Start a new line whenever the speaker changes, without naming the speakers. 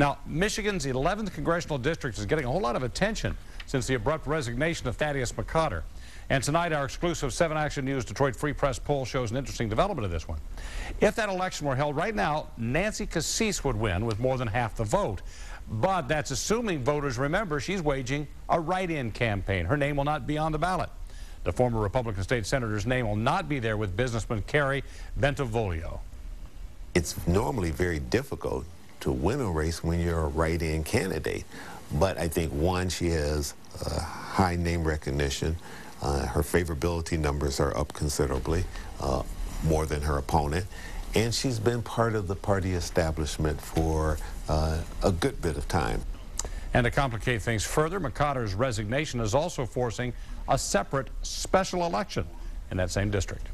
Now, Michigan's 11th congressional district is getting a whole lot of attention since the abrupt resignation of Thaddeus McCotter. And tonight, our exclusive 7 Action News Detroit Free Press poll shows an interesting development of this one. If that election were held right now, Nancy Cassis would win with more than half the vote. But that's assuming voters remember she's waging a write-in campaign. Her name will not be on the ballot. The former Republican state senator's name will not be there with businessman Kerry Bentivoglio.
It's normally very difficult to win a race when you're a write-in candidate. But I think, one, she has uh, high name recognition. Uh, her favorability numbers are up considerably, uh, more than her opponent. And she's been part of the party establishment for uh, a good bit of time.
And to complicate things further, McCotter's resignation is also forcing a separate special election in that same district.